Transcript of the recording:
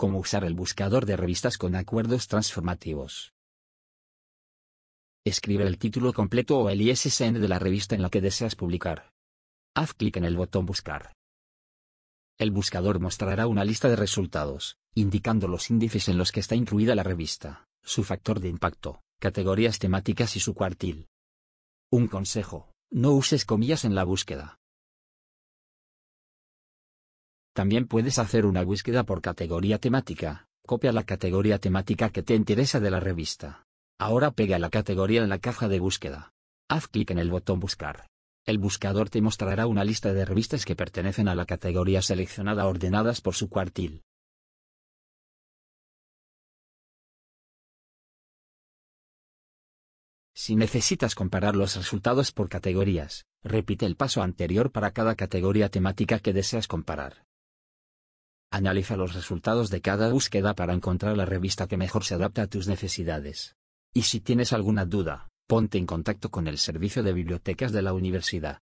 Cómo usar el buscador de revistas con acuerdos transformativos. Escribe el título completo o el ISSN de la revista en la que deseas publicar. Haz clic en el botón Buscar. El buscador mostrará una lista de resultados, indicando los índices en los que está incluida la revista, su factor de impacto, categorías temáticas y su cuartil. Un consejo, no uses comillas en la búsqueda. También puedes hacer una búsqueda por categoría temática, copia la categoría temática que te interesa de la revista. Ahora pega la categoría en la caja de búsqueda. Haz clic en el botón Buscar. El buscador te mostrará una lista de revistas que pertenecen a la categoría seleccionada ordenadas por su cuartil. Si necesitas comparar los resultados por categorías, repite el paso anterior para cada categoría temática que deseas comparar. Analiza los resultados de cada búsqueda para encontrar la revista que mejor se adapta a tus necesidades. Y si tienes alguna duda, ponte en contacto con el servicio de bibliotecas de la universidad.